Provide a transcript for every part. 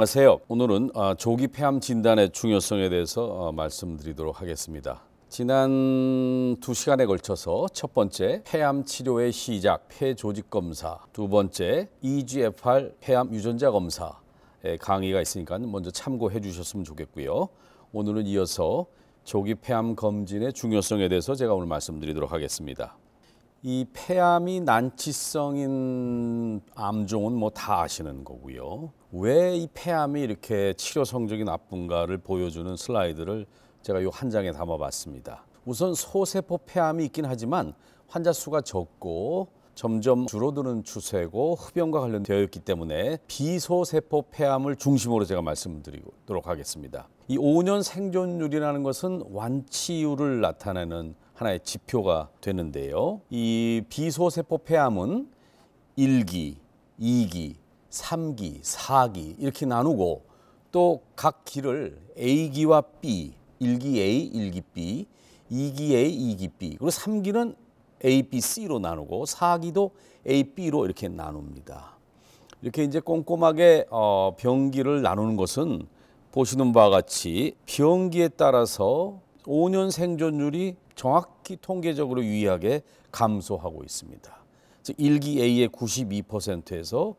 안녕하세요. 오늘은 아, 조기 폐암 진단의 중요성에 대해서 어, 말씀드리도록 하겠습니다. 지난 두 시간에 걸쳐서 첫 번째 폐암 치료의 시작 폐조직 검사, 두 번째 EGFR 폐암 유전자 검사 강의가 있으니까 먼저 참고해 주셨으면 좋겠고요. 오늘은 이어서 조기 폐암 검진의 중요성에 대해서 제가 오늘 말씀드리도록 하겠습니다. 이 폐암이 난치성인 암종은 뭐 다 아시는 거고요. 왜 이 폐암이 이렇게 치료 성적이 나쁜가를 보여주는 슬라이드를 제가 요 한 장에 담아봤습니다. 우선 소세포 폐암이 있긴 하지만 환자 수가 적고 점점 줄어드는 추세고 흡연과 관련되어 있기 때문에 비소세포 폐암을 중심으로 제가 말씀드리도록 하겠습니다. 이 5년 생존율이라는 것은 완치율을 나타내는 하나의 지표가 되는데요. 이 비소세포 폐암은 1기, 2기, 3기, 4기 이렇게 나누고 또 각 기를 A기와 B, 1기 A, 1기 B, 2기 A, 2기 B 그리고 3기는 A, B, C로 나누고 4기도 A, B로 이렇게 나눕니다. 이렇게 이제 꼼꼼하게 어, 병기를 나누는 것은 보시는 바와 같이 병기에 따라서 5년 생존율이 정확히 통계적으로 유의하게 감소하고 있습니다. 즉 1기 A의 92%에서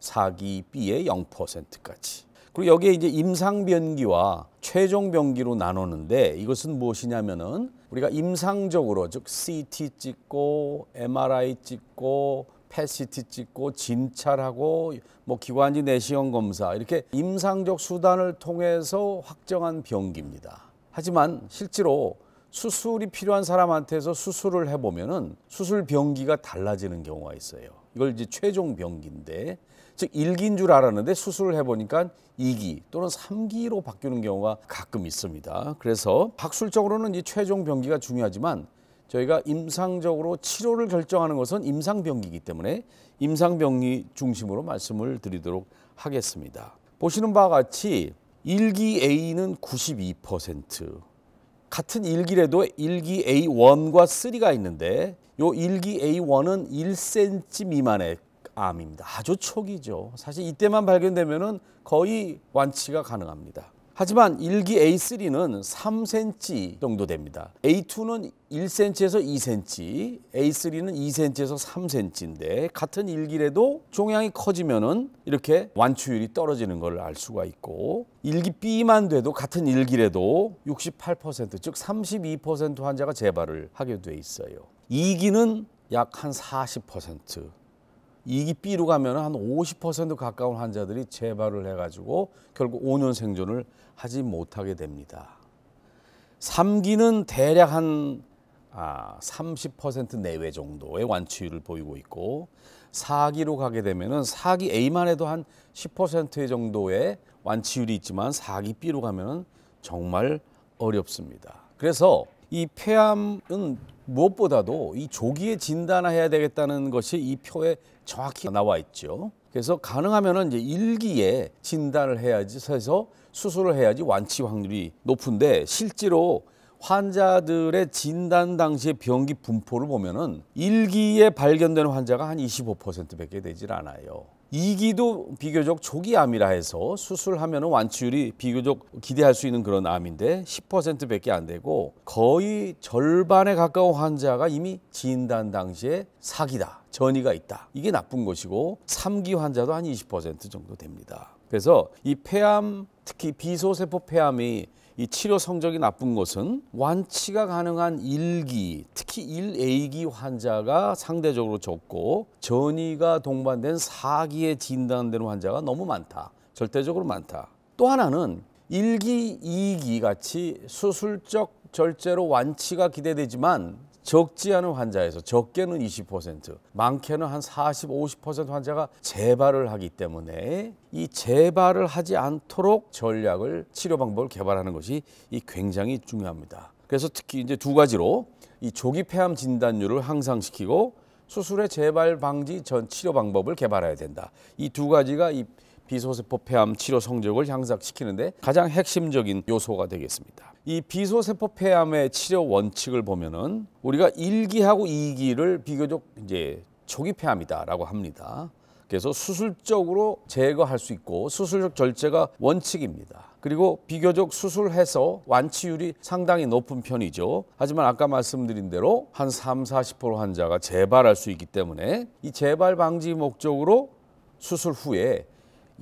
4기 B의 0%까지. 그리고 여기에 이제 임상 변기와 최종 변기로 나누는데 이것은 무엇이냐면은 우리가 임상적으로 즉 CT 찍고 MRI 찍고 PET-CT 찍고 진찰하고 뭐 기관지 내시경 검사 이렇게 임상적 수단을 통해서 확정한 병기입니다. 하지만 실제로 수술이 필요한 사람한테서 수술을 해보면은 수술 병기가 달라지는 경우가 있어요. 이걸 이제 최종 병기인데 즉일기인줄 알았는데 수술을 해보니까 2기 또는 3기로 바뀌는 경우가 가끔 있습니다. 그래서 학술적으로는 이 최종 병기가 중요하지만 저희가 임상적으로 치료를 결정하는 것은 임상 병기이기 때문에 임상 병기 중심으로 말씀을 드리도록 하겠습니다. 보시는 바와 같이 1기 A는 92%. 같은 1기래도 1기 A1과 3가 있는데 요 1기 A1은 1cm 미만의 암입니다. 아주 초기죠. 사실 이때만 발견되면은 거의 완치가 가능합니다. 하지만 일기 A3는 3cm 정도 됩니다. A2는 1cm에서 2cm, A3는 2cm에서 3cm인데 같은 1기래도 종양이 커지면은 이렇게 완추율이 떨어지는 걸 알 수가 있고 1기 B만 돼도 같은 1기래도 68%즉 32% 환자가 재발을 하게 돼 있어요. 2기는 약한 이기 B로 가면 한50% 가까운 환자들이 재발을 해가지고 결국 5년 생존을 하지 못하게 됩니다. 3기는 대략 한 아, 30% 내외 정도의 완치율을 보이고 있고 4기로 가게 되면은 4기 A만 해도 한 10% 정도의 완치율이 있지만 4기 B로 가면은 정말 어렵습니다. 그래서 이 폐암은 무엇보다도 이 조기에 진단해야 되겠다는 것이 이 표의 정확히 나와 있죠. 그래서 가능하면은 이제 일기에 진단을 해야지 해서 수술을 해야지 완치 확률이 높은데 실제로 환자들의 진단 당시의 병기 분포를 보면은 일기에 발견된 환자가 한 25%밖에 되질 않아요. 이기도 비교적 초기 암이라 해서 수술하면 완치율이 비교적 기대할 수 있는 그런 암인데 10%밖에 안 되고 거의 절반에 가까운 환자가 이미 진단 당시에 사기다. 전이가 있다. 이게 나쁜 것이고 삼기 환자도 한 20% 정도 됩니다. 그래서 이 폐암 특히 비소세포 폐암이 이 치료 성적이 나쁜 것은 완치가 가능한 일기 특히 일에이기 환자가 상대적으로 적고 전이가 동반된 사기에 진단되는 환자가 너무 많다. 절대적으로 많다. 또 하나는 일기이기 같이 수술적 절제로 완치가 기대되지만 적지 않은 환자에서 적게는 20%, 많게는 한 40, 50% 환자가 재발을 하기 때문에 이 재발을 하지 않도록 전략을 치료 방법을 개발하는 것이 이 굉장히 중요합니다. 그래서 특히 이제 두 가지로 이 조기 폐암 진단율을 향상시키고 수술의 재발 방지 전 치료 방법을 개발해야 된다. 이 두 가지가 이 비소세포 폐암 치료 성적을 향상시키는데 가장 핵심적인 요소가 되겠습니다. 이 비소세포 폐암의 치료 원칙을 보면은 우리가 일기하고이기를 비교적 이제 초기 폐암이다라고 합니다. 그래서 수술적으로 제거할 수 있고 수술적 절제가 원칙입니다. 그리고 비교적 수술해서 완치율이 상당히 높은 편이죠. 하지만 아까 말씀드린 대로 한 3, 40% 환자가 재발할 수 있기 때문에 이 재발 방지 목적으로 수술 후에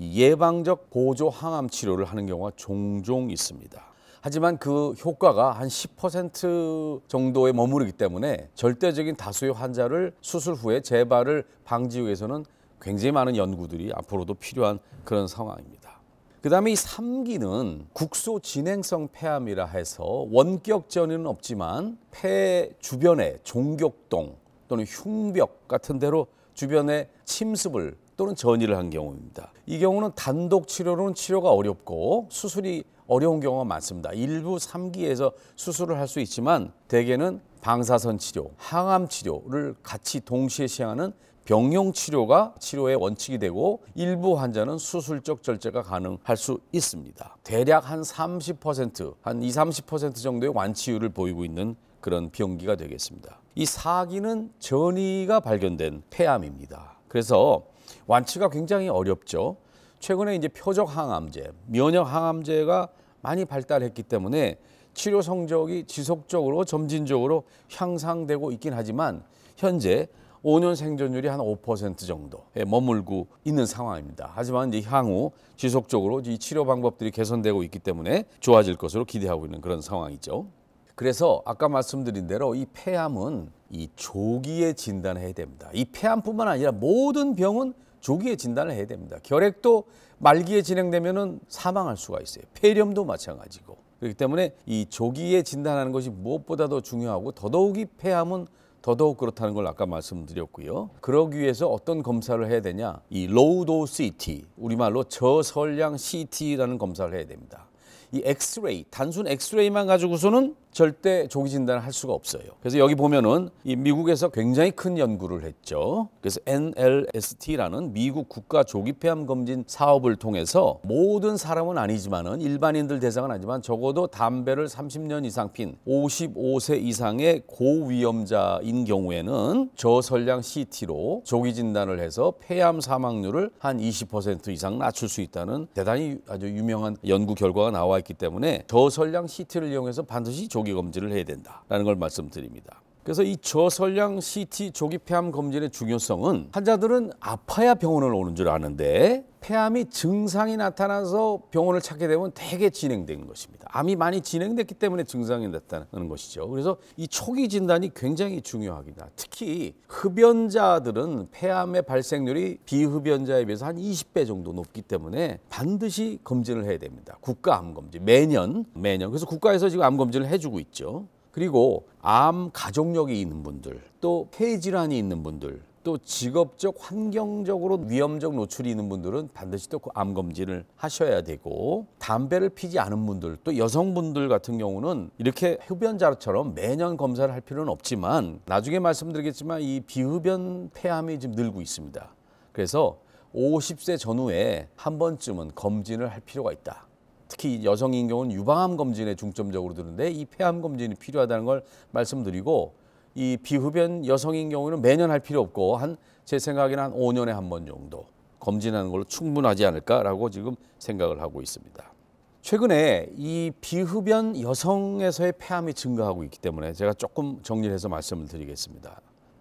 예방적 보조 항암 치료를 하는 경우가 종종 있습니다. 하지만 그 효과가 한 10% 정도에 머무르기 때문에 절대적인 다수의 환자를 수술 후에 재발을 방지 위해서는 굉장히 많은 연구들이 앞으로도 필요한 그런 상황입니다. 그다음에 이 3기는 국소 진행성 폐암이라 해서 원격 전이는 없지만 폐 주변에 종격동 또는 흉벽 같은 데로 주변에 침습을 또는 전이를 한 경우입니다. 이 경우는 단독 치료로는 치료가 어렵고 수술이 어려운 경우가 많습니다. 일부 3기에서 수술을 할 수 있지만 대개는 방사선 치료, 항암 치료를 같이 동시에 시행하는 병용 치료가 치료의 원칙이 되고 일부 환자는 수술적 절제가 가능할 수 있습니다. 대략 한 30%, 한 20, 30% 정도의 완치율을 보이고 있는 그런 병기가 되겠습니다. 이 사기는 전이가 발견된 폐암입니다. 그래서 완치가 굉장히 어렵죠. 최근에 이제 표적 항암제, 면역 항암제가 많이 발달했기 때문에 치료 성적이 지속적으로 점진적으로 향상되고 있긴 하지만 현재 5년 생존율이 한 5% 정도에 머물고 있는 상황입니다. 하지만 이제 향후 지속적으로 이 치료 방법들이 개선되고 있기 때문에 좋아질 것으로 기대하고 있는 그런 상황이죠. 그래서 아까 말씀드린 대로 이 폐암은 이 조기에 진단해야 을 됩니다. 이 폐암뿐만 아니라 모든 병은 조기에 진단을 해야 됩니다. 결핵도 말기에 진행되면은 사망할 수가 있어요. 폐렴도 마찬가지고. 그렇기 때문에 이 조기에 진단하는 것이 무엇보다도 중요하고 더더욱이 폐암은 더더욱 그렇다는 걸 아까 말씀드렸고요. 그러기 위해서 어떤 검사를 해야 되냐? 이 로우 도스 CT, 우리말로 저설량 CT라는 검사를 해야 됩니다. 이 엑스레이, 단순 엑스레이만 가지고서는 절대 조기 진단을 할 수가 없어요. 그래서 여기 보면은 이 미국에서 굉장히 큰 연구를 했죠. 그래서 NLST라는 미국 국가 조기 폐암 검진 사업을 통해서 모든 사람은 아니지만은 일반인들 대상은 아니지만 적어도 담배를 30년 이상 핀 55세 이상의 고위험자인 경우에는 저설량 CT로 조기 진단을 해서 폐암 사망률을 한 20% 이상 낮출 수 있다는 대단히 아주 유명한 연구 결과가 나와 있기 때문에 저설량 CT를 이용해서 반드시 조 조기 검진을 해야 된다라는 걸 말씀드립니다. 그래서 이저선량 CT 조기 폐암 검진의 중요성은 환자들은 아파야 병원을 오는 줄 아는데 폐암이 증상이 나타나서 병원을 찾게 되면 대개 진행된 것입니다. 암이 많이 진행됐기 때문에 증상이 나타나는 것이죠. 그래서 이 초기 진단이 굉장히 중요합니다. 특히 흡연자들은 폐암의 발생률이 비흡연자에 비해서 한 20배 정도 높기 때문에 반드시 검진을 해야 됩니다. 국가 암 검진 매년 매년 그래서 국가에서 지금 암 검진을 해주고 있죠. 그리고 암 가족력이 있는 분들 또 폐질환이 있는 분들 또 직업적 환경적으로 위험적 노출이 있는 분들은 반드시 또암 그 검진을 하셔야 되고 담배를 피지 않은 분들 또 여성분들 같은 경우는 이렇게 흡연자처럼 매년 검사를 할 필요는 없지만 나중에 말씀드리겠지만 이 비흡연 폐암이 지금 늘고 있습니다. 그래서 50세 전후에 한 번쯤은 검진을 할 필요가 있다. 특히 여성인 경우는 유방암 검진에 중점적으로 드는데 이 폐암 검진이 필요하다는 걸 말씀드리고 이 비흡연 여성인 경우는 매년 할 필요 없고 한 제 생각에는 한 5년에 한 번 정도 검진하는 걸로 충분하지 않을까라고 지금 생각을 하고 있습니다. 최근에 이 비흡연 여성에서의 폐암이 증가하고 있기 때문에 제가 조금 정리해서 말씀을 드리겠습니다.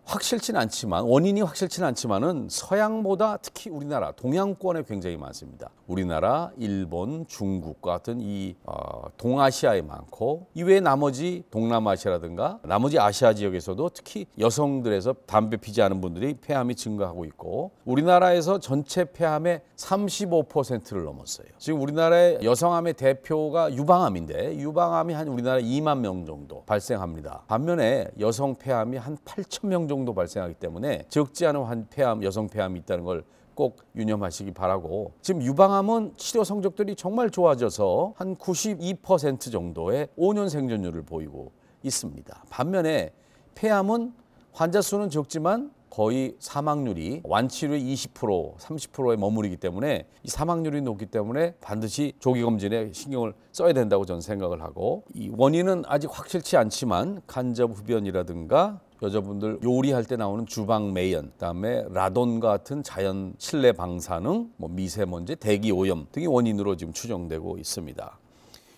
확실치는 않지만 원인이 확실치는 않지만은 서양보다 특히 우리나라 동양권에 굉장히 많습니다. 우리나라, 일본, 중국과 같은 이 어, 동아시아에 많고 이외에 나머지 동남아시아라든가 나머지 아시아 지역에서도 특히 여성들에서 담배 피지 않은 분들이 폐암이 증가하고 있고 우리나라에서 전체 폐암의 35%를 넘었어요. 지금 우리나라의 여성암의 대표가 유방암인데 유방암이 한 우리나라 2만 명 정도 발생합니다. 반면에 여성 폐암이 한 8천 명 정도 정도 발생하기 때문에 적지 않은 한 폐암, 여성 폐암이 있다는 걸 꼭 유념하시기 바라고 지금 유방암은 치료 성적들이 정말 좋아져서 한 92% 정도의 5년 생존율을 보이고 있습니다. 반면에 폐암은 환자 수는 적지만 거의 사망률이 완치료의 20% 30%에 머무르기 때문에 이 사망률이 높기 때문에 반드시 조기 검진에 신경을 써야 된다고 저는 생각을 하고 이 원인은 아직 확실치 않지만 간접 흡연이라든가 여자분들 요리할 때 나오는 주방 매연, 그다음에 라돈 같은 자연 실내 방사능, 뭐 미세먼지, 대기 오염 등이 원인으로 지금 추정되고 있습니다.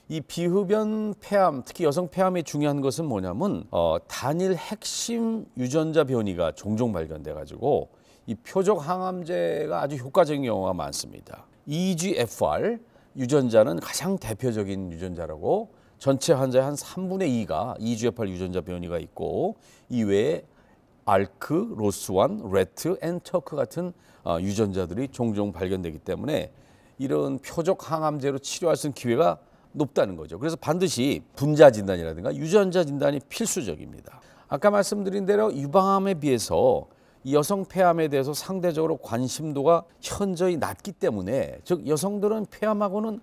이 비흡연 폐암, 특히 여성 폐암의 중요한 것은 뭐냐면 어, 단일 핵심 유전자 변이가 종종 발견돼 가지고 이 표적 항암제가 아주 효과적인 경우가 많습니다. EGFR 유전자는 가장 대표적인 유전자라고 전체 환자의 한 삼분의이가 EGFR 유전자 변이가 있고 이외에 알크, 로스완, 레트, 앤터크 같은 어, 유전자들이 종종 발견되기 때문에 이런 표적 항암제로 치료할 수 있는 기회가 높다는 거죠. 그래서 반드시 분자 진단이라든가 유전자 진단이 필수적입니다. 아까 말씀드린 대로 유방암에 비해서 여성 폐암에 대해서 상대적으로 관심도가 현저히 낮기 때문에 즉 여성들은 폐암하고는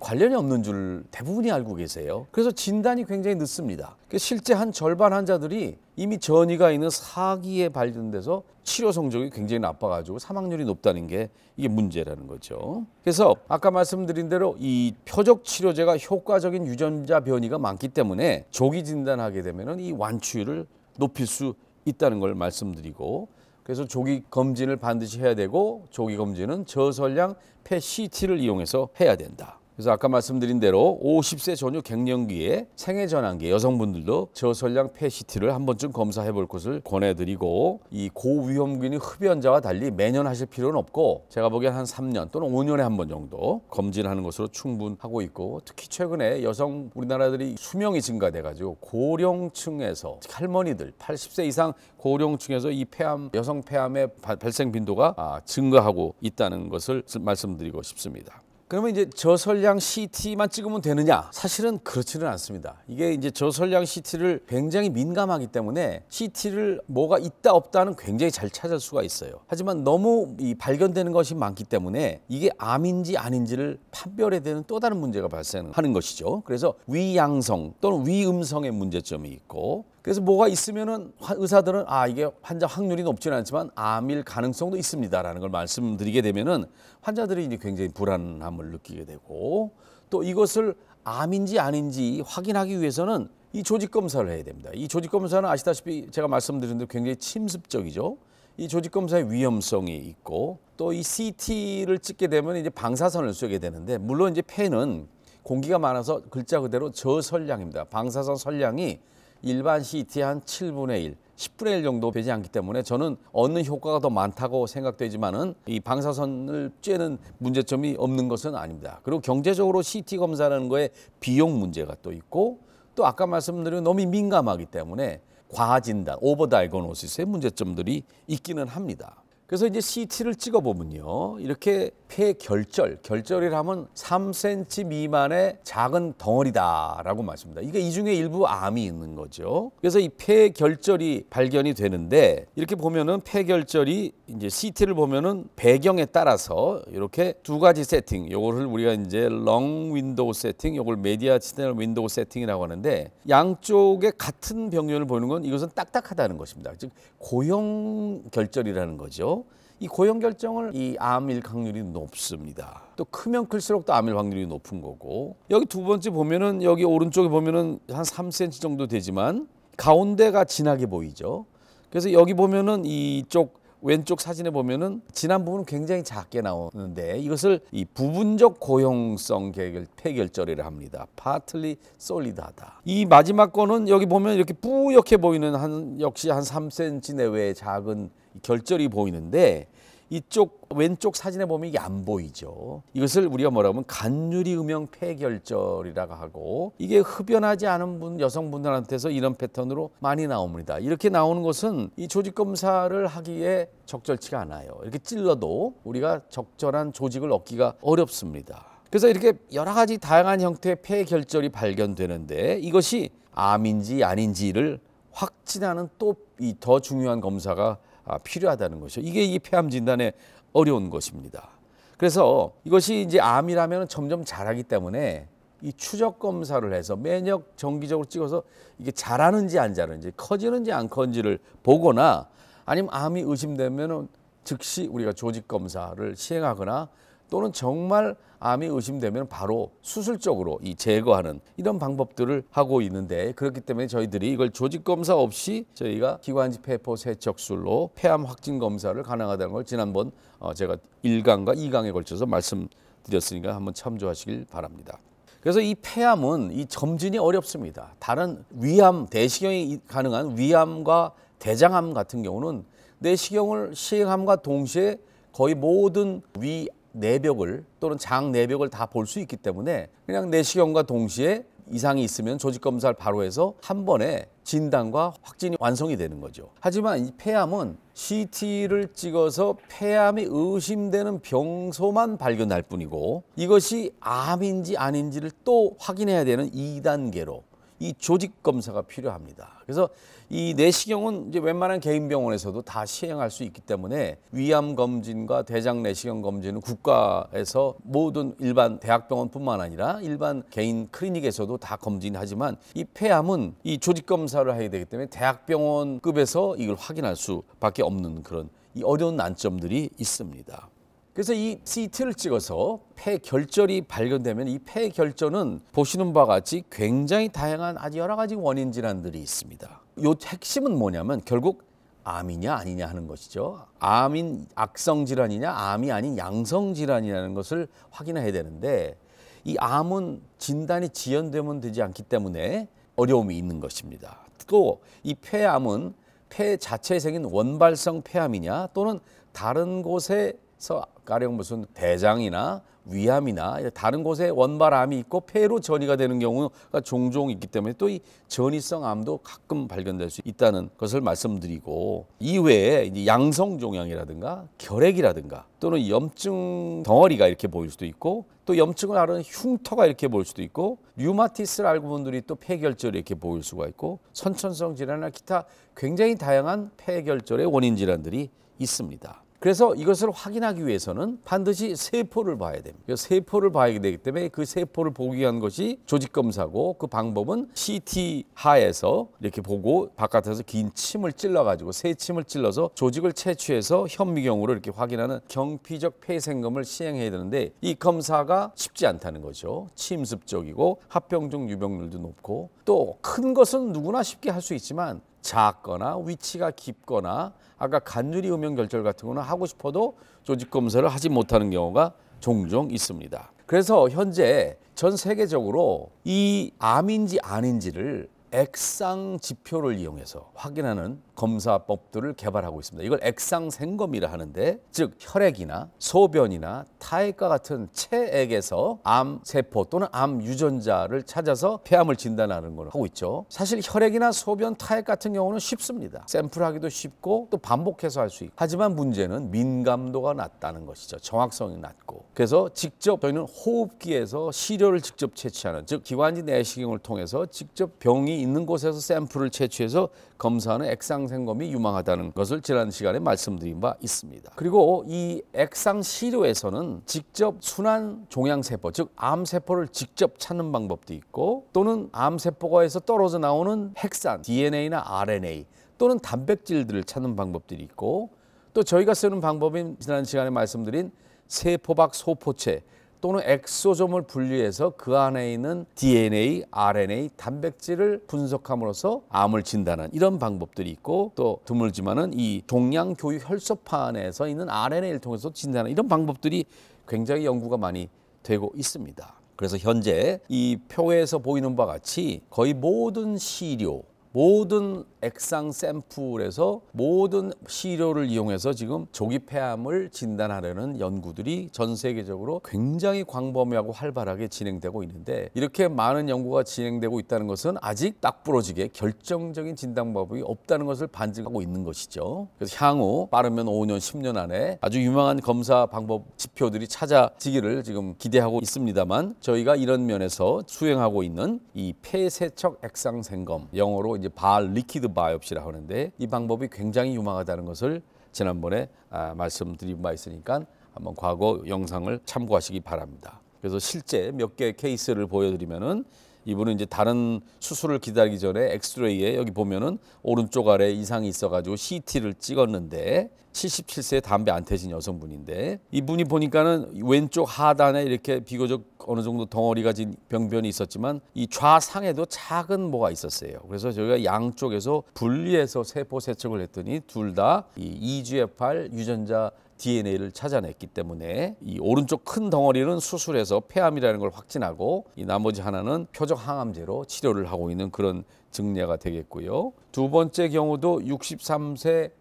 관련이 없는 줄 대부분이 알고 계세요. 그래서 진단이 굉장히 늦습니다. 실제 한 절반 환자들이 이미 전이가 있는 사기에 발견돼서 치료 성적이 굉장히 나빠가지고 사망률이 높다는 게 이게 문제라는 거죠. 그래서 아까 말씀드린 대로 이 표적 치료제가 효과적인 유전자 변이가 많기 때문에 조기 진단하게 되면이 완치율을 높일 수 있다는 걸 말씀드리고 그래서 조기 검진을 반드시 해야 되고 조기 검진은 저설량 PET-CT를 이용해서 해야 된다. 그래서 아까 말씀드린 대로 50세 전후 갱년기에 생애 전환기 여성분들도 저설량 페시티를 한 번쯤 검사해 볼 것을 권해드리고 이고위험군이 흡연자와 달리 매년 하실 필요는 없고 제가 보기엔 한 3년 또는 5년에 한 번 정도 검진하는 것으로 충분하고 있고 특히 최근에 여성 우리나라들이 수명이 증가돼 가지고 고령층에서 할머니들 80세 이상 고령층에서 이 폐암 여성 폐암의 발생 빈도가 아, 증가하고 있다는 것을 말씀드리고 싶습니다. 그러면 이제 저설량 CT만 찍으면 되느냐? 사실은 그렇지는 않습니다. 이게 이제 저설량 CT를 굉장히 민감하기 때문에 CT를 뭐가 있다 없다는 굉장히 잘 찾을 수가 있어요. 하지만 너무 이 발견되는 것이 많기 때문에 이게 암인지 아닌지를 판별해야 되는 또 다른 문제가 발생하는 것이죠. 그래서 위양성 또는 위음성의 문제점이 있고 그래서 뭐가 있으면은 의사들은 아 이게 환자 확률이 높지는 않지만 암일 가능성도 있습니다라는 걸 말씀드리게 되면은 환자들이 이제 굉장히 불안함을 느끼게 되고 또 이것을 암인지 아닌지 확인하기 위해서는 이 조직 검사를 해야 됩니다. 이 조직 검사는 아시다시피 제가 말씀드린 대로 굉장히 침습적이죠. 이 조직 검사의 위험성이 있고 또 이 CT를 찍게 되면 이제 방사선을 쏘게 되는데 물론 이제 폐는 공기가 많아서 글자 그대로 저설량입니다. 방사선 설량이 일반 시 t 의한 7분의 1, 10분의 1 정도 되지 않기 때문에 저는 얻는 효과가 더 많다고 생각되지만은 이 방사선을 쬐는 문제점이 없는 것은 아닙니다. 그리고 경제적으로 CT 검사라는 거에 비용 문제가 또 있고 또 아까 말씀드린 너무 민감하기 때문에 과진단, 오버다이그노시스의 문제점들이 있기는 합니다. 그래서 이제 CT를 찍어보면요. 이렇게 폐결절, 결절이라면 3cm 미만의 작은 덩어리다라고 말씀합니다. 이게 이 중에 일부 암이 있는 거죠. 그래서 이 폐결절이 발견이 되는데 이렇게 보면은 폐결절이 이제 CT를 보면은 배경에 따라서 이렇게 두 가지 세팅, 요거를 우리가 이제 롱 윈도우 세팅, 요걸 메디아 치널 윈도우 세팅이라고 하는데 양쪽에 같은 병렬을 보는 건 이것은 딱딱하다는 것입니다. 즉 고형 결절이라는 거죠. 이 고형 결정을 이 암일 확률이 높습니다. 또 크면 클수록 또 암일 확률이 높은 거고 여기 두 번째 보면은 여기 오른쪽에 보면은 한 3cm 정도 되지만 가운데가 진하게 보이죠. 그래서 여기 보면은 이쪽 왼쪽 사진에 보면은 지난 부분은 굉장히 작게 나오는데 이것을 이 부분적 고형성 개결, 폐결절이라 합니다. 파틀리 솔리다다. 이 마지막 거는 여기 보면 이렇게 뿌옇게 보이는 한 역시 한 3cm 내외의 작은 결절이 보이는데 이쪽 왼쪽 사진에 보면 이게 안 보이죠. 이것을 우리가 뭐라 하면 간유리 음영 폐결절이라고 하고 이게 흡연하지 않은 분 여성분들한테서 이런 패턴으로 많이 나옵니다. 이렇게 나오는 것은 이 조직 검사를 하기에 적절치가 않아요. 이렇게 찔러도 우리가 적절한 조직을 얻기가 어렵습니다. 그래서 이렇게 여러 가지 다양한 형태의 폐결절이 발견되는데 이것이 암인지 아닌지를 확진하는 또 더 중요한 검사가 아, 필요하다는 거죠 이게 이 폐암 진단의 어려운 것입니다. 그래서 이것이 이제 암이라면 점점 자라기 때문에 이 추적 검사를 해서 매년 정기적으로 찍어서 이게 자라는지 안 자라는지 커지는지 안 커지를 보거나 아니면 암이 의심되면 즉시 우리가 조직 검사를 시행하거나 또는 정말 암이 의심되면 바로 수술적으로 이 제거하는 이런 방법들을 하고 있는데 그렇기 때문에 저희들이 이걸 조직 검사 없이 저희가 기관지 폐포 세척술로 폐암 확진 검사를 가능하다는 걸 지난번 어, 제가 일강과이강에 걸쳐서 말씀드렸으니까 한번 참조하시길 바랍니다. 그래서 이 폐암은 이 점진이 어렵습니다. 다른 위암, 대시경이 가능한 위암과 대장암 같은 경우는 내시경을 시행함과 동시에 거의 모든 위 내벽을 또는 장 내벽을 다 볼 수 있기 때문에 그냥 내시경과 동시에 이상이 있으면 조직 검사를 바로 해서 한 번에 진단과 확진이 완성이 되는 거죠. 하지만 이 폐암은 CT를 찍어서 폐암이 의심되는 병소만 발견할 뿐이고 이것이 암인지 아닌지를 또 확인해야 되는 이단계로이 조직 검사가 필요합니다. 그래서 이 내시경은 이제 웬만한 개인 병원에서도 다 시행할 수 있기 때문에 위암 검진과 대장 내시경 검진은 국가에서 모든 일반 대학병원뿐만 아니라 일반 개인 클리닉에서도 다 검진하지만 이 폐암은 이 조직 검사를 해야 되기 때문에 대학병원급에서 이걸 확인할 수밖에 없는 그런 이 어려운 난점들이 있습니다. 그래서 이 CT를 찍어서 폐결절이 발견되면 이 폐결절은 보시는 바와 같이 굉장히 다양한 아주 여러 가지 원인 질환들이 있습니다. 요 핵심은 뭐냐면 결국 암이냐 아니냐 하는 것이죠. 암인 악성 질환이냐 암이 아닌 양성 질환이라는 것을 확인해야 되는데 이 암은 진단이 지연되면 되지 않기 때문에 어려움이 있는 것입니다. 또 이 폐암은 폐 자체에 생긴 원발성 폐암이냐 또는 다른 곳에 그래서 가령 무슨 대장이나 위암이나 다른 곳에 원발암이 있고 폐로 전이가 되는 경우가 종종 있기 때문에 또 이 전이성 암도 가끔 발견될 수 있다는 것을 말씀드리고 이외에 이제 양성 종양이라든가 결핵이라든가 또는 염증 덩어리가 이렇게 보일 수도 있고 또 염증을 앓은 흉터가 이렇게 보일 수도 있고 류마티스를 알고 본 분들이 또폐결절 이렇게 보일 수가 있고 선천성 질환이나 기타 굉장히 다양한 폐결절의 원인 질환들이 있습니다. 그래서 이것을 확인하기 위해서는 반드시 세포를 봐야 됩니다. 그 세포를 봐야 되기 때문에 그 세포를 보기 위한 것이 조직 검사고 그 방법은 CT 하에서 이렇게 보고 바깥에서 긴 침을 찔러 가지고 새 침을 찔러서 조직을 채취해서 현미경으로 이렇게 확인하는 경피적 폐생검을 시행해야 되는데 이 검사가 쉽지 않다는 거죠. 침습적이고 합병증 유병률도 높고 또 큰 것은 누구나 쉽게 할 수 있지만 작거나 위치가 깊거나 아까 간유리 음영 결절 같은 거는 하고 싶어도 조직 검사를 하지 못하는 경우가 종종 있습니다. 그래서 현재 전 세계적으로 이 암인지 아닌지를 액상 지표를 이용해서 확인하는 검사법들을 개발하고 있습니다. 이걸 액상생검이라 하는데 즉 혈액이나 소변이나 타액과 같은 체액에서 암 세포 또는 암 유전자를 찾아서 폐암을 진단하는 걸 하고 있죠. 사실 혈액이나 소변, 타액 같은 경우는 쉽습니다. 샘플하기도 쉽고 또 반복해서 할 수 있고 하지만 문제는 민감도가 낮다는 것이죠. 정확성이 낮고 그래서 직접 저희는 호흡기에서 시료를 직접 채취하는 즉 기관지 내시경을 통해서 직접 병이 있는 곳에서 샘플을 채취해서 검사하는 액상 생검이 유망하다는 것을 지난 시간에 말씀드린 바 있습니다. 그리고 이 액상 시료에서는 직접 순환 종양세포 즉 암세포를 직접 찾는 방법도 있고 또는 암세포가에서 떨어져 나오는 핵산 DNA나 RNA 또는 단백질들을 찾는 방법들이 있고 또 저희가 쓰는 방법인 지난 시간에 말씀드린 세포박 소포체 또는 엑소점을 분류해서그 안에 있는 DNA, RNA, 단백질을 분석함으로써 암을 진단하는 이런 방법들이 있고 또 드물지만은 이동양 교육 혈소판에서 있는 RNA를 통해서 진단하는 이런 방법들이 굉장히 연구가 많이 되고 있습니다. 그래서 현재 이 표에서 보이는 바와 같이 거의 모든 시료, 모든 액상 샘플에서 모든 시료를 이용해서 지금 조기 폐암을 진단하려는 연구들이 전 세계적으로 굉장히 광범위하고 활발하게 진행되고 있는데 이렇게 많은 연구가 진행되고 있다는 것은 아직 딱 부러지게 결정적인 진단법이 없다는 것을 반증하고 있는 것이죠. 그래서 향후 빠르면 5년, 10년 안에 아주 유망한 검사 방법 지표들이 찾아지기를 지금 기대하고 있습니다만 저희가 이런 면에서 수행하고 있는 이폐쇄척 액상 생검 영어로 이제 발 리퀴드 리드 바이옵시라 하는데 이 방법이 굉장히 유망하다는 것을 지난번에 아, 말씀드린 바 있으니까 한번 과거 영상을 참고하시기 바랍니다. 그래서 실제 몇 개의 케이스를 보여드리면은 이분은 이제 다른 수술을 기다리기 전에 엑스레이에 여기 보면은 오른쪽 아래 이상이 있어가지고 CT를 찍었는데 77세 담배 안 태신 여성분인데 이분이 보니까는 왼쪽 하단에 이렇게 비교적 어느 정도 덩어리가 진 병변이 있었지만 이 좌상에도 작은 뭐가 있었어요. 그래서 저희가 양쪽에서 분리해서 세포 세척을 했더니 둘 다이 EGFR 유전자 DNA를 찾아냈기 때문에 이 오른쪽 큰 덩어리는 수술해서 폐암이라는 걸 확진하고 이 나머지 하나는 표적 항암제로 치료를 하고 있는 그런 증례가 되겠고요. 두 번째 경우도 63세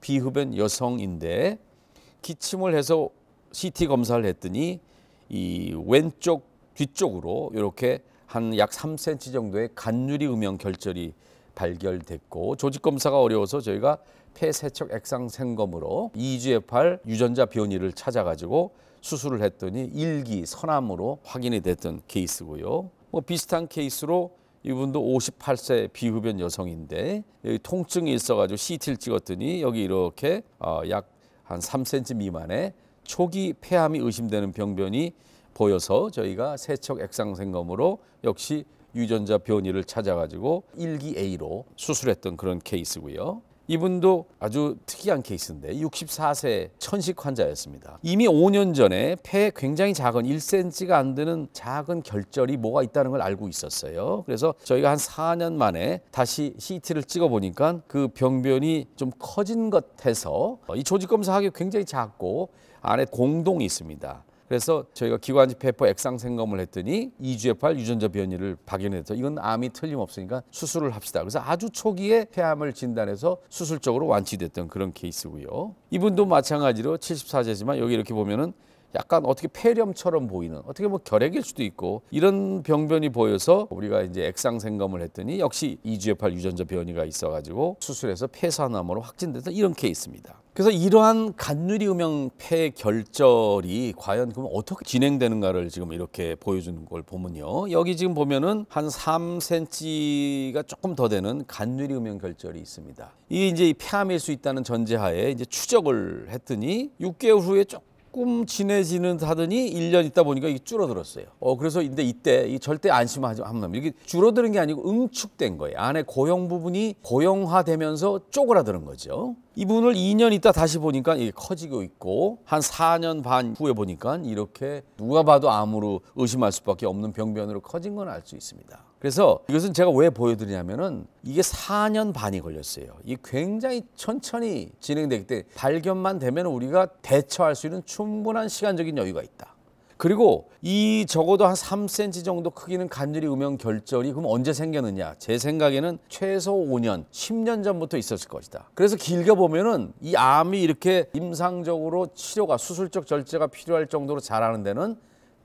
비흡연 여성인데 기침을 해서 CT 검사를 했더니 이 왼쪽 뒤쪽으로 이렇게 한 약 3cm 정도의 간유리 음영 결절이 발견됐고 조직 검사가 어려워서 저희가 폐세척 액상 생검으로 EGFR 유전자 변이를 찾아가지고 수술을 했더니 일기 선암으로 확인이 됐던 케이스고요. 뭐 비슷한 케이스로 이분도 58세 비흡연 여성인데 여기 통증이 있어가지고 CT를 찍었더니 여기 이렇게 어, 약한 3cm 미만의 초기 폐암이 의심되는 병변이 보여서 저희가 세척 액상 생검으로 역시 유전자 변이를 찾아가지고 일기 A로 수술했던 그런 케이스고요. 이분도 아주 특이한 케이스인데 64세 천식 환자였습니다. 이미 5년 전에 폐에 굉장히 작은 1cm가 안 되는 작은 결절이 뭐가 있다는 걸 알고 있었어요. 그래서 저희가 한 4년 만에 다시 CT를 찍어 보니까 그 병변이 좀 커진 것해서 이 조직 검사하기 굉장히 작고 안에 공동이 있습니다. 그래서 저희가 기관지 폐포 액상 생검을 했더니 EGFR 유전자 변이를 발견해서 이건 암이 틀림없으니까 수술을 합시다. 그래서 아주 초기에 폐암을 진단해서 수술적으로 완치됐던 그런 케이스고요. 이분도 마찬가지로 74세지만 여기 이렇게 보면은 약간 어떻게 폐렴처럼 보이는 어떻게 뭐 결핵일 수도 있고 이런 병변이 보여서 우리가 이제 액상 생검을 했더니 역시 EGFR 유전자 변이가 있어가지고 수술해서 폐사나으로확진됐다 이런 케이스입니다. 그래서 이러한 간누리 음영 폐결절이 과연 그럼 어떻게 진행되는가를 지금 이렇게 보여주는 걸 보면요. 여기 지금 보면은 한 3cm가 조금 더 되는 간누리 음영 결절이 있습니다. 이게 이제 폐암일 수 있다는 전제하에 이제 추적을 했더니 6개월 후에 조금 조금 진해지는 하더니 1년 있다 보니까 이게 줄어들었어요. 어 그래서 근데 이때 이 절대 안심하지 않으면 이게 줄어드는 게 아니고 응축된 거예요. 안에 고형 부분이 고형화되면서 쪼그라드는 거죠. 이분을 2년 있다 다시 보니까 이게 커지고 있고 한 4년 반 후에 보니까 이렇게 누가 봐도 암으로 의심할 수밖에 없는 병변으로 커진 건 알 수 있습니다. 그래서 이것은 제가 왜 보여드리냐면은 이게 4년 반이 걸렸어요. 이 굉장히 천천히 진행되기 때문에 발견만 되면 우리가 대처할 수 있는 충분한 시간적인 여유가 있다. 그리고 이 적어도 한 3cm 정도 크기는 간절히 음영 결절이 그럼 언제 생겼느냐? 제 생각에는 최소 5년, 10년 전부터 있었을 것이다. 그래서 길게 보면은 이 암이 이렇게 임상적으로 치료가 수술적 절제가 필요할 정도로 자라는 데는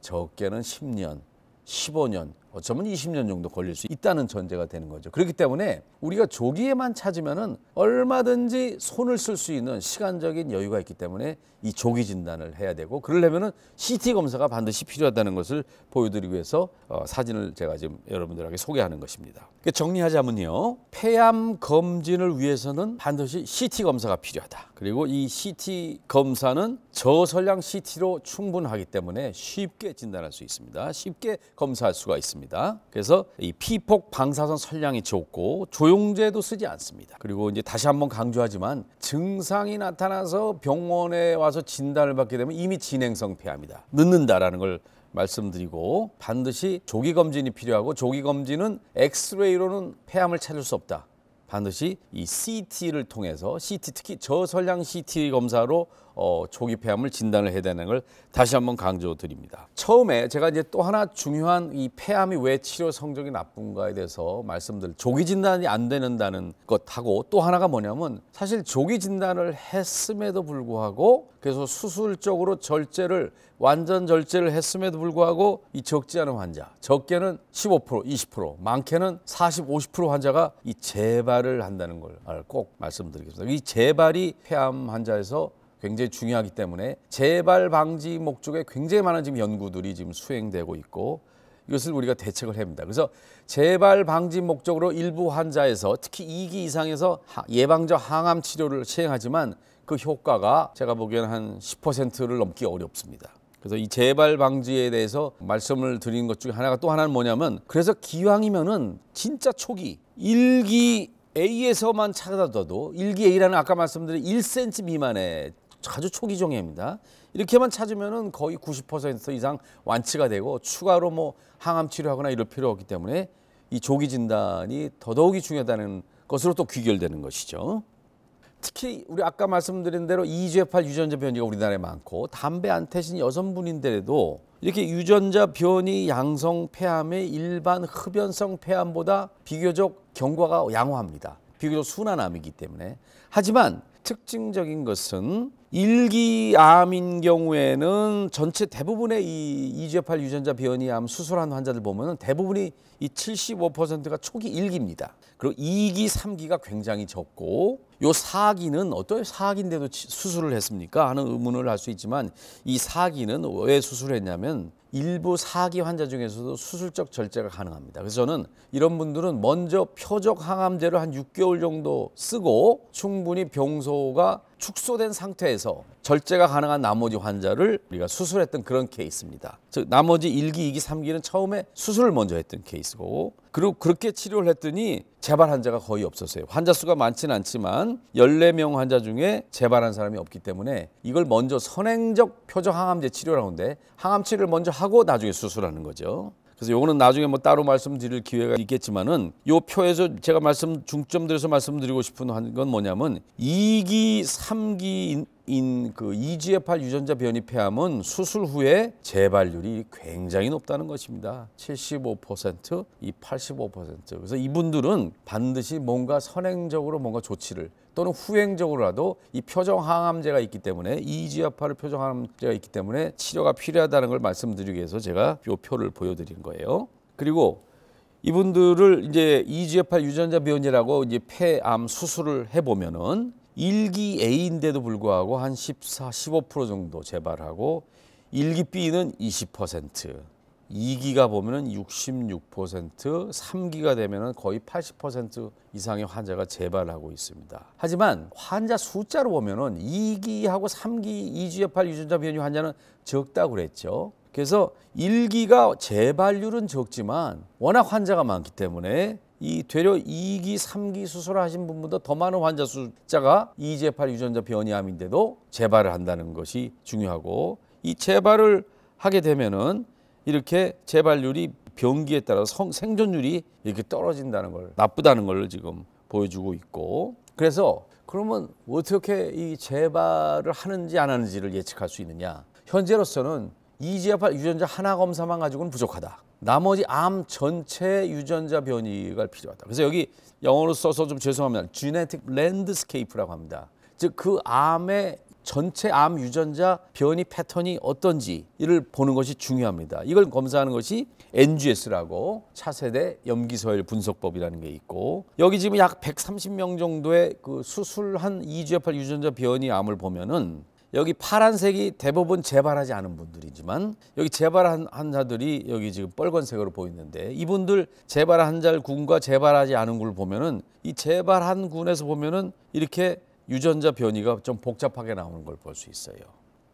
적게는 10년, 15년, 어쩌면 20년 정도 걸릴 수 있다는 전제가 되는 거죠. 그렇기 때문에 우리가 조기에만 찾으면은 얼마든지 손을 쓸 수 있는 시간적인 여유가 있기 때문에 이 조기 진단을 해야 되고 그러려면은 CT 검사가 반드시 필요하다는 것을 보여드리기 위해서 어, 사진을 제가 지금 여러분들에게 소개하는 것입니다. 정리하자면요. 폐암 검진을 위해서는 반드시 CT 검사가 필요하다. 그리고 이 CT 검사는 저설량 CT로 충분하기 때문에 쉽게 진단할 수 있습니다. 쉽게 검사할 수가 있습니다. 그래서 이 피폭 방사선 설량이 적고 조용제도 쓰지 않습니다. 그리고 이제 다시 한번 강조하지만 증상이 나타나서 병원에 와서 나서 진단을 받게 되면 이미 진행성 폐암이다. 늦는다라는 걸 말씀드리고 반드시 조기 검진이 필요하고 조기 검진은 엑스레이로는 폐암을 찾을 수 없다. 반드시 이 CT를 통해서 CT 특히 저설량 CT 검사로 어, 초기 폐암을 진단을 해야 되는 걸 다시 한번 강조드립니다. 처음에 제가 이제 또 하나 중요한 이 폐암이 왜 치료 성적이 나쁜가에 대해서 말씀들 드 조기 진단이 안 되는다는 것하고 또 하나가 뭐냐면 사실 조기 진단을 했음에도 불구하고 그래서 수술적으로 절제를 완전 절제를 했음에도 불구하고 이 적지 않은 환자 적게는 15% 20% 많게는 40 50% 환자가 이 재발을 한다는 걸 꼭 말씀드리겠습니다. 이 재발이 폐암 환자에서 굉장히 중요하기 때문에 재발 방지 목적에 굉장히 많은 지금 연구들이 지금 수행되고 있고 이것을 우리가 대책을 합니다. 그래서 재발 방지 목적으로 일부 환자에서 특히 2기 이상에서 예방적 항암 치료를 시행하지만 그 효과가 제가 보기에는 한 10%를 넘기 어렵습니다. 그래서 이 재발 방지에 대해서 말씀을 드린 것 중에 하나가 또 하나는 뭐냐면 그래서 기왕이면은 진짜 초기 일기 A에서만 찾아다도 일기 A라는 아까 말씀드린 1cm 미만의 아주 초기 종예입니다 이렇게만 찾으면 거의 90% 이상 완치가 되고 추가로 뭐 항암 치료하거나 이럴 필요 없기 때문에 이 조기 진단이 더더욱이 중요하다는 것으로 또 귀결되는 것이죠. 특히 우리 아까 말씀드린 대로 EGFR 유전자 변이가 우리나라에 많고 담배 안 태신 여성분인데도 이렇게 유전자 변이 양성 폐암의 일반 흡연성 폐암보다 비교적 경과가 양호합니다. 비교적 순한 암이기 때문에. 하지만 특징적인 것은 일기암인 경우에는 전체 대부분의 이 이재팔 유전자 변이암 수술한 환자들 보면은 대부분이 이 75%가 초기 일기입니다. 그리고 이기삼기가 굉장히 적고 요사기는 어떤 사기인데도 수술을 했습니까? 하는 의문을 할 수 있지만 이사기는왜 수술했냐면 일부 사기 환자 중에서도 수술적 절제가 가능합니다. 그래서 저는 이런 분들은 먼저 표적 항암제를 한 6개월 정도 쓰고 충분히 병소가 축소된 상태에서 절제가 가능한 나머지 환자를 우리가 수술했던 그런 케이스입니다. 즉 나머지 1기2기3기는 처음에 수술을 먼저 했던 케이스고 그리고 그렇게 치료를 했더니 재발 환자가 거의 없었어요. 환자 수가 많지는 않지만 1 4명 환자 중에 재발한 사람이 없기 때문에 이걸 먼저 선행적 표적 항암제 치료라는데 항암 치료를 먼저 하고 나중에 수술하는 거죠. 그래서 요거는 나중에 뭐 따로 말씀드릴 기회가 있겠지만은 요 표에서 제가 말씀 중점들에서 말씀드리고 싶은 건 뭐냐면 2기, 3기 인그 EGFR 유전자 변이 폐암은 수술 후에 재발률이 굉장히 높다는 것입니다. 75%, 이 85%. 그래서 이분들은 반드시 뭔가 선행적으로 뭔가 조치를 또는 후행적으로라도 이 표정항암제가 있기 때문에 EGFR 표정항암제가 있기 때문에 치료가 필요하다는 걸 말씀드리기 위해서 제가 요 표를 보여드린 거예요. 그리고 이분들을 이제 EGFR 유전자 변이라고 이제 폐암 수술을 해보면은 1기 A인데도 불구하고 한 14, 15% 정도 재발하고 1기 B는 20%, 2기가 보면은 66%, 3기가 되면은 거의 80% 이상의 환자가 재발하고 있습니다. 하지만 환자 숫자로 보면은 2기하고 3기 2GFR 유전자 변이 환자는 적다고 그랬죠. 그래서 1기가 재발률은 적지만 워낙 환자가 많기 때문에 이 되려 2기, 3기 수술을 하신 분보다 더 많은 환자 숫자가 EGFR 유전자 변이암인데도 재발을 한다는 것이 중요하고 이 재발을 하게 되면은 이렇게 재발률이 병기에 따라 서 성, 생존율이 이렇게 떨어진다는 걸 나쁘다는 걸 지금 보여주고 있고 그래서 그러면 어떻게 이 재발을 하는지 안 하는지를 예측할 수 있느냐 현재로서는 EGFR 유전자 하나 검사만 가지고는 부족하다 나머지 암 전체 유전자 변이가 필요하다. 그래서 여기 영어로 써서 좀 죄송합니다. Genetic Landscape라고 합니다. 즉 그 암의 전체 암 유전자 변이 패턴이 어떤지 이를 보는 것이 중요합니다. 이걸 검사하는 것이 NGS라고 차세대 염기서열 분석법이라는 게 있고 여기 지금 약 130명 정도의 그 수술한 EGFR 유전자 변이 암을 보면은 여기 파란색이 대부분 재발하지 않은 분들이지만 여기 재발한 환자들이 여기 지금 빨간색으로 보이는데 이분들 재발한 자군과 재발하지 않은 군을 보면은 이 재발한 군에서 보면은 이렇게 유전자 변이가 좀 복잡하게 나오는 걸 볼 수 있어요.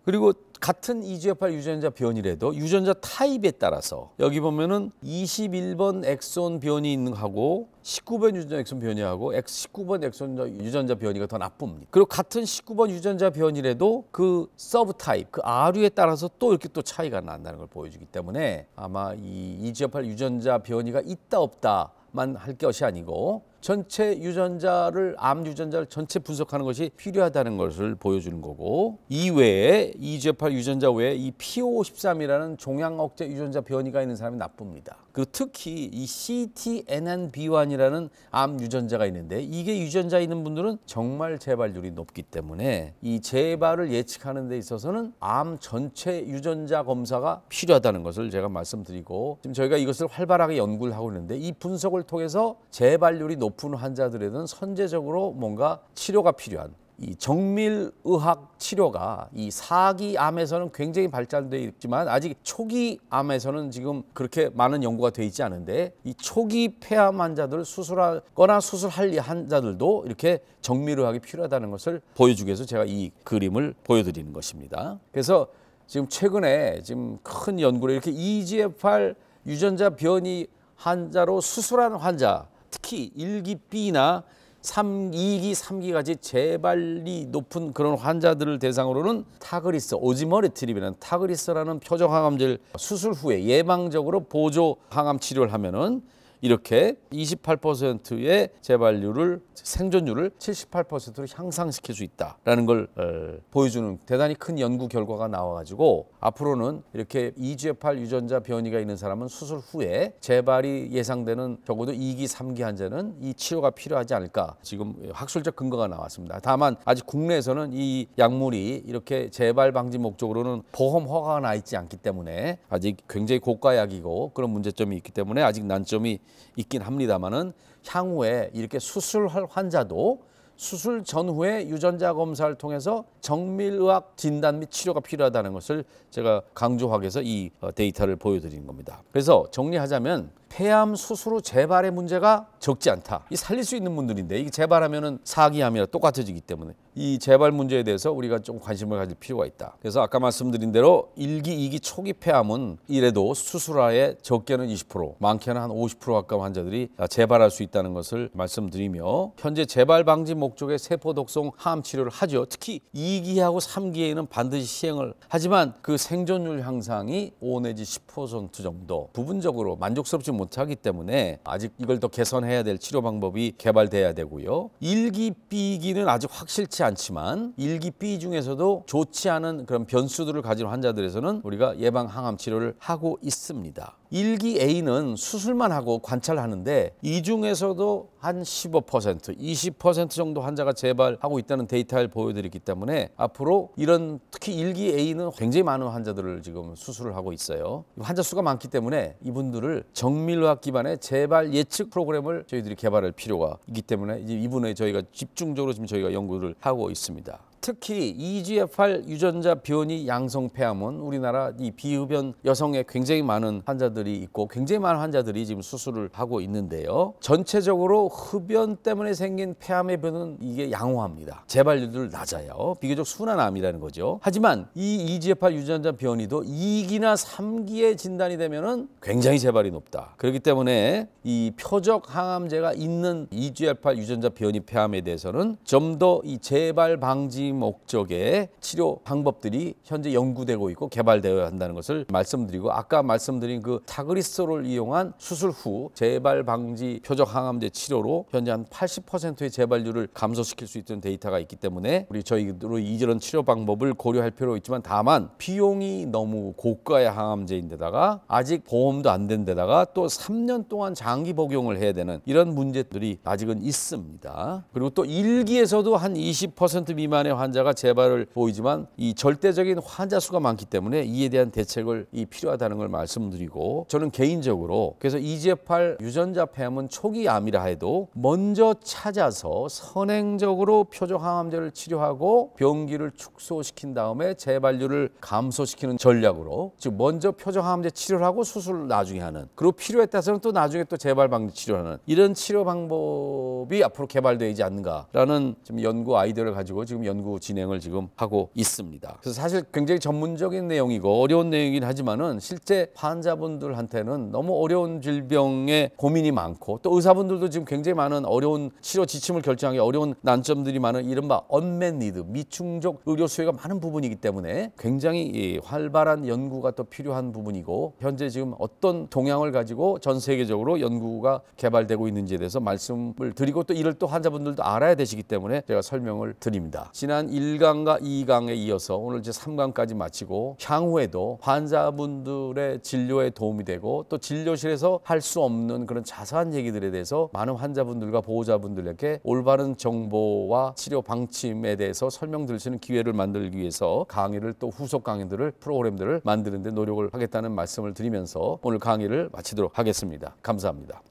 그리고 같은 이주파일 유전자 변이라도 유전자 타입에 따라서 여기 보면은 21번 엑손 변이 있는 하고 19번 유전자 엑손 변이하고 19번 엑손 유전자 변이가 더 나쁩니다. 그리고 같은 19번 유전자 변이라도 그 서브 타입, 그 아류에 따라서 또 이렇게 또 차이가 난다는 걸 보여주기 때문에 아마 이 이지파일 유전자 변이가 있다 없다만 할 것이 아니고 전체 유전자를 암 유전자를 전체 분석하는 것이 필요하다는 것을 보여주는 거고 이외에 EGFR 유전자 외에 이 PO13이라는 종양 억제 유전자 변이가 있는 사람이 나쁩니다. 그 특히 이 CTNNB1이라는 암 유전자가 있는데 이게 유전자 있는 분들은 정말 재발률이 높기 때문에 이 재발을 예측하는 데 있어서는 암 전체 유전자 검사가 필요하다는 것을 제가 말씀드리고 지금 저희가 이것을 활발하게 연구를 하고 있는데 이 분석을 통해서 재발률이 높 높은 환자들에는 선제적으로 뭔가 치료가 필요한 이 정밀 의학 치료가 이 사기 암에서는 굉장히 발전돼 있지만 아직 초기 암에서는 지금 그렇게 많은 연구가 돼 있지 않은데 이 초기 폐암 환자들 수술하거나 수술할 환자들도 이렇게 정밀 의학이 필요하다는 것을 보여주기 위해서 제가 이 그림을 보여드리는 것입니다. 그래서 지금 최근에 지금 큰 연구를 이렇게 EGFR 유전자 변이 환자로 수술한 환자 특히 1기 B나 3, 2기, 3기까지 재발이 높은 그런 환자들을 대상으로는 타그리스, 오지머 리트립이라는 타그리스라는 표적 항암제를 수술 후에 예방적으로 보조 항암 치료를 하면은 이렇게 28%의 재발률을 생존율을 78%로 향상시킬 수 있다라는 걸 네. 보여주는 대단히 큰 연구 결과가 나와가지고 앞으로는 이렇게 EGFR 유전자 변이가 있는 사람은 수술 후에 재발이 예상되는 적어도 2기, 3기 환자는 이 치료가 필요하지 않을까 지금 학술적 근거가 나왔습니다. 다만 아직 국내에서는 이 약물이 이렇게 재발 방지 목적으로는 보험 허가가 나 있지 않기 때문에 아직 굉장히 고가 약이고 그런 문제점이 있기 때문에 아직 난점이 있긴 합니다만은 향후에 이렇게 수술할 환자도 수술 전후에 유전자 검사를 통해서 정밀의학 진단 및 치료가 필요하다는 것을 제가 강조하기 위해서 이 어, 데이터를 보여드리는 겁니다. 그래서 정리하자면 폐암 수술 후 재발의 문제가 적지 않다. 이 살릴 수 있는 분들인데 이게 재발하면은 사기암이라 똑같아지기 때문에 이 재발 문제에 대해서 우리가 좀 관심을 가질 필요가 있다. 그래서 아까 말씀드린 대로 일기이기 초기 폐암은 이래도 수술하에 적게는 20%, 많게는 한 50% 가까운 환자들이 재발할 수 있다는 것을 말씀드리며 현재 재발 방지 목적의 세포 독성 항암 치료를 하죠. 특히 2기하고 3기에는 반드시 시행을 하지만 그 생존율 향상이 5 내지 10% 정도 부분적으로 만족스럽지 못하기 때문에 아직 이걸 더 개선해야 될 치료 방법이 개발돼야 되고요. 일기 B기는 아직 확실치 않지만 일기 B 중에서도 좋지 않은 그런 변수들을 가진 환자들에서는 우리가 예방 항암 치료를 하고 있습니다. 일기 A는 수술만 하고 관찰하는데 이 중에서도 한 15%, 20% 정도 환자가 재발하고 있다는 데이터를 보여드리기 때문에 앞으로 이런 특히 일기 A는 굉장히 많은 환자들을 지금 수술을 하고 있어요. 환자 수가 많기 때문에 이분들을 정밀 정밀의학 기반의 재발 예측 프로그램을 저희들이 개발할 필요가 있기 때문에 이제 이분에 저희가 집중적으로 지금 저희가 연구를 하고 있습니다. 특히 EGFR 유전자 변이 양성폐암은 우리나라 이 비흡연 여성에 굉장히 많은 환자들이 있고 굉장히 많은 환자들이 지금 수술을 하고 있는데요. 전체적으로 흡연 때문에 생긴 폐암의 변은 이게 양호합니다. 재발률도 낮아요. 비교적 순한 암이라는 거죠. 하지만 이 EGFR 유전자 변이도 2기나 3기에 진단이 되면은 굉장히 재발이 높다. 그렇기 때문에 이 표적 항암제가 있는 EGFR 유전자 변이 폐암에 대해서는 좀 더 이 재발 방지 목적의 치료 방법들이 현재 연구되고 있고 개발되어야 한다는 것을 말씀드리고 아까 말씀드린 그 타그리스토를 이용한 수술 후 재발 방지 표적 항암제 치료로 현재 한 80%의 재발률을 감소시킬 수 있는 데이터가 있기 때문에 우리 저희로 들 이런 치료 방법을 고려할 필요가 있지만 다만 비용이 너무 고가의 항암제인데다가 아직 보험도 안 된 데다가 또 3년 동안 장기 복용을 해야 되는 이런 문제들이 아직은 있습니다. 그리고 또 일기에서도 한 20% 미만의 환자가 재발을 보이지만 이 절대적인 환자 수가 많기 때문에 이에 대한 대책을 이 필요하다는 걸 말씀드리고 저는 개인적으로 그래서 이재팔 유전자 폐암은 초기 암이라 해도 먼저 찾아서 선행적으로 표적항암제를 치료하고 병기를 축소시킨 다음에 재발률을 감소시키는 전략으로 즉 먼저 표적항암제 치료를 하고 수술을 나중에 하는 그리고 필요에 따라서는 또 나중에 또 재발 방지 치료하는 이런 치료 방법이 앞으로 개발되지 않는가라는 지금 연구 아이디어를 가지고 지금 연구 가지고 진행을 지금 하고 있습니다. 그래서 사실 굉장히 전문적인 내용이고 어려운 내용이긴 하지만은 실제 환자분들한테는 너무 어려운 질병에 고민이 많고 또 의사분들도 지금 굉장히 많은 어려운 치료 지침을 결정하기 어려운 난점들이 많은 이른바 언맨 니드 미충족 의료 수요가 많은 부분이기 때문에 굉장히 이 활발한 연구가 또 필요한 부분이고 현재 지금 어떤 동향을 가지고 전 세계적으로 연구가 개발되고 있는지에 대해서 말씀을 드리고 또 이를 또 환자분들도 알아야 되시기 때문에 제가 설명을 드립니다. 지난 지난 1강과 2강에 이어서 오늘 이제 3강까지 마치고 향후에도 환자분들의 진료에 도움이 되고 또 진료실에서 할 수 없는 그런 자세한 얘기들에 대해서 많은 환자분들과 보호자분들에게 올바른 정보와 치료 방침에 대해서 설명드릴 수 있는 기회를 만들기 위해서 강의를 또 후속 강의들을 프로그램들을 만드는 데 노력을 하겠다는 말씀을 드리면서 오늘 강의를 마치도록 하겠습니다. 감사합니다.